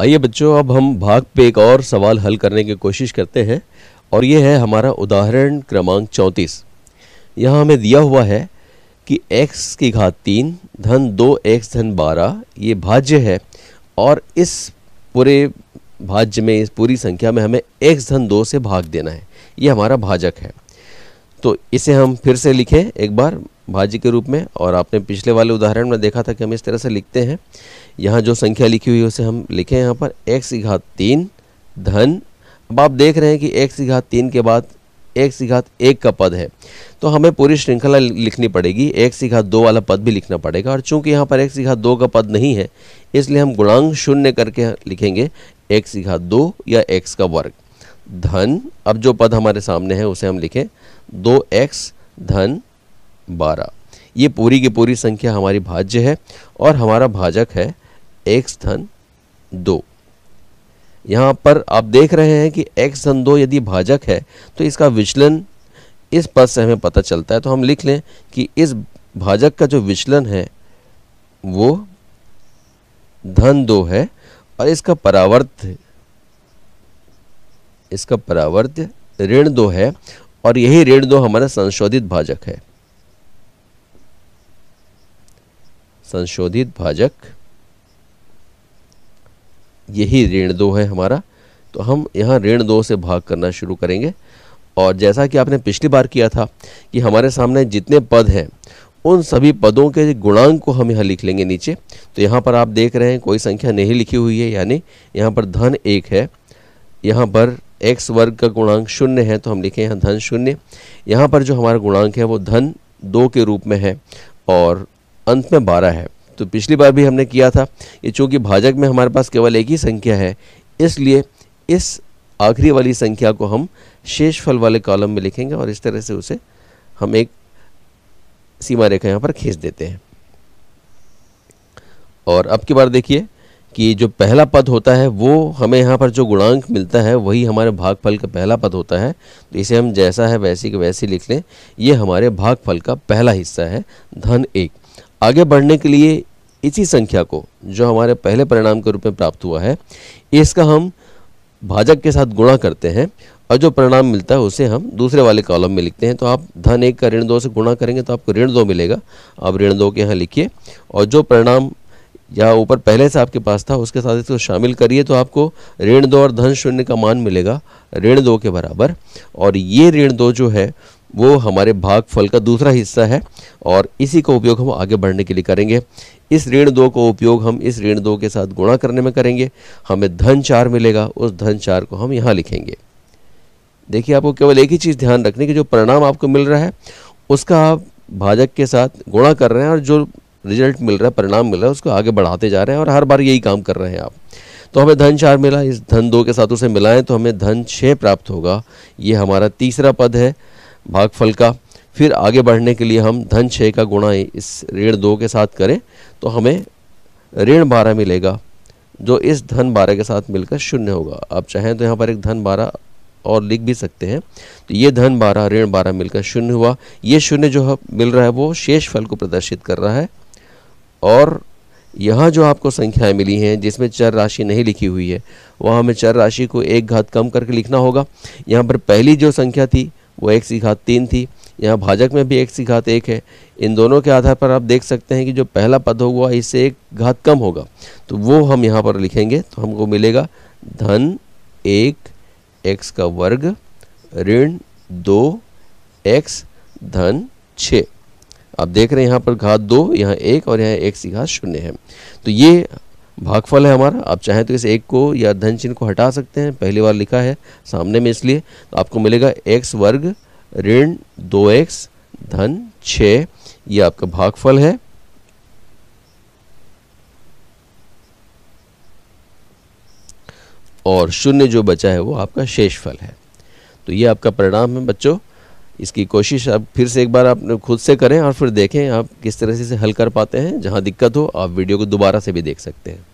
आइए बच्चों अब हम भाग पे एक और सवाल हल करने की कोशिश करते हैं और ये है हमारा उदाहरण क्रमांक चौंतीस यहाँ हमें दिया हुआ है कि x की घात तीन धन दो एक्स धन बारह ये भाज्य है और इस पूरे भाज्य में इस पूरी संख्या में हमें x धन दो से भाग देना है ये हमारा भाजक है तो इसे हम फिर से लिखें एक बार भाज्य के रूप में और आपने पिछले वाले उदाहरण में देखा था कि हम इस तरह से लिखते हैं यहाँ जो संख्या लिखी हुई है उसे हम लिखे यहाँ पर एक्स सीघा घात तीन धन अब आप देख रहे हैं कि एक्स सीघा घात तीन के बाद एक सीघा घात एक का पद है तो हमें पूरी श्रृंखला लिखनी पड़ेगी एक सीघा घात दो वाला पद भी लिखना पड़ेगा और चूंकि यहाँ पर एक सीघा घात दो का पद नहीं है इसलिए हम गुणांग शून्य करके लिखेंगे एक सीघा घात दो या एक्स का वर्ग धन अब जो पद हमारे सामने है उसे हम लिखें दो एक्स धन बारह ये पूरी की पूरी संख्या हमारी भाज्य है और हमारा भाजक है एक्स धन दो यहाँ पर आप देख रहे हैं कि एक्स धन दो यदि भाजक है तो इसका विचलन इस पद से हमें पता चलता है तो हम लिख लें कि इस भाजक का जो विचलन है वो धन दो है और इसका परावर्त इसका परावर्त ऋण दो है और यही ऋण दो हमारा संशोधित भाजक है संशोधित भाजक यही ऋण दो है हमारा तो हम यहाँ ऋण दो से भाग करना शुरू करेंगे और जैसा कि आपने पिछली बार किया था कि हमारे सामने जितने पद हैं उन सभी पदों के गुणांक को हम यहाँ लिख लेंगे नीचे तो यहाँ पर आप देख रहे हैं कोई संख्या नहीं लिखी हुई है यानी यहाँ पर धन एक है यहाँ पर एक्स वर्ग का गुणांक शून्य है तो हम लिखें यहाँ धन शून्य यहाँ पर जो हमारा गुणांक है वो धन दो के रूप में है और अंत में बारह है तो पिछली बार भी हमने किया था ये चूँकि भाजक में हमारे पास केवल एक ही संख्या है इसलिए इस आखिरी वाली संख्या को हम शेष फल वाले कॉलम में लिखेंगे और इस तरह से उसे हम एक सीमा रेखा यहाँ पर खींच देते हैं और अब की बार देखिए कि जो पहला पद होता है वो हमें यहाँ पर जो गुणांक मिलता है वही हमारे भागफल का पहला पद होता है तो इसे हम जैसा है वैसे के वैसे लिख लें ये हमारे भागफल का पहला हिस्सा है धन एक आगे बढ़ने के लिए इसी संख्या को जो हमारे पहले परिणाम के रूप में प्राप्त हुआ है इसका हम भाजक के साथ गुणा करते हैं और जो परिणाम मिलता है उसे हम दूसरे वाले कॉलम में लिखते हैं तो आप धन एक का ऋण दो से गुणा करेंगे तो आपको ऋण दो मिलेगा आप ऋण दो के यहाँ लिखिए और जो परिणाम या ऊपर पहले से आपके पास था उसके साथ इसको शामिल करिए तो आपको ऋण दो और धन शून्य का मान मिलेगा ऋण दो के बराबर और ये ऋण दो जो है वो हमारे भाग फल का दूसरा हिस्सा है और इसी का उपयोग हम आगे बढ़ने के लिए करेंगे इस ऋण दो का उपयोग हम इस ऋण दो के साथ गुणा करने में करेंगे हमें धन चार मिलेगा उस धन चार को हम यहाँ लिखेंगे देखिए आपको केवल एक ही चीज़ ध्यान रखने की जो परिणाम आपको मिल रहा है उसका आप भाजक के साथ गुणा कर रहे हैं और जो रिजल्ट मिल रहा है परिणाम मिल रहा है उसको आगे बढ़ाते जा रहे हैं और हर बार यही काम कर रहे हैं आप तो हमें धन चार मिला इस धन दो के साथ उसे मिलाएं तो हमें धन छः प्राप्त होगा ये हमारा तीसरा पद है भागफल का फिर आगे बढ़ने के लिए हम धन छः का गुणा इस ऋण दो के साथ करें तो हमें ऋण बारह मिलेगा जो इस धन बारह के साथ मिलकर शून्य होगा आप चाहें तो यहाँ पर एक धन बारह और लिख भी सकते हैं तो ये धन बारह ऋण बारह मिलकर शून्य हुआ ये शून्य जो मिल रहा है वो शेष फल को प्रदर्शित कर रहा है और यहाँ जो आपको संख्याएं मिली हैं जिसमें चर राशि नहीं लिखी हुई है वहाँ हमें चर राशि को एक घात कम करके लिखना होगा यहाँ पर पहली जो संख्या थी वो एक सी घात तीन थी यहाँ भाजक में भी एक सी घात एक है इन दोनों के आधार पर आप देख सकते हैं कि जो पहला पद होगा इससे एक घात कम होगा तो वो हम यहाँ पर लिखेंगे तो हमको मिलेगा धन एक एक्स का वर्ग ऋण दो एक्स धन छः आप देख रहे हैं यहाँ पर घात दो यहाँ एक और यहाँ एक सी घात शून्य है तो ये भागफल है हमारा आप चाहें तो इस एक को या धन चिन्ह को हटा सकते हैं पहली बार लिखा है सामने में इसलिए तो आपको मिलेगा एक्स वर्ग ऋण दो एक्स धन छ ये आपका भागफल है और शून्य जो बचा है वो आपका शेषफल है तो ये आपका परिणाम है बच्चों इसकी कोशिश आप फिर से एक बार आप खुद से करें और फिर देखें आप किस तरह से इसे हल कर पाते हैं जहाँ दिक्कत हो आप वीडियो को दोबारा से भी देख सकते हैं